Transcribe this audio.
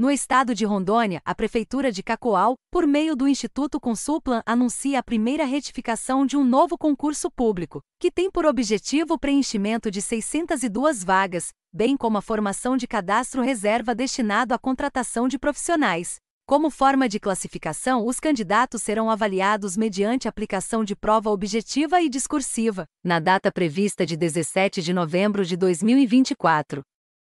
No estado de Rondônia, a Prefeitura de Cacoal, por meio do Instituto Consulplan, anuncia a primeira retificação de um novo concurso público, que tem por objetivo o preenchimento de 602 vagas, bem como a formação de cadastro reserva destinado à contratação de profissionais. Como forma de classificação, os candidatos serão avaliados mediante aplicação de prova objetiva e discursiva, na data prevista de 17 de novembro de 2024.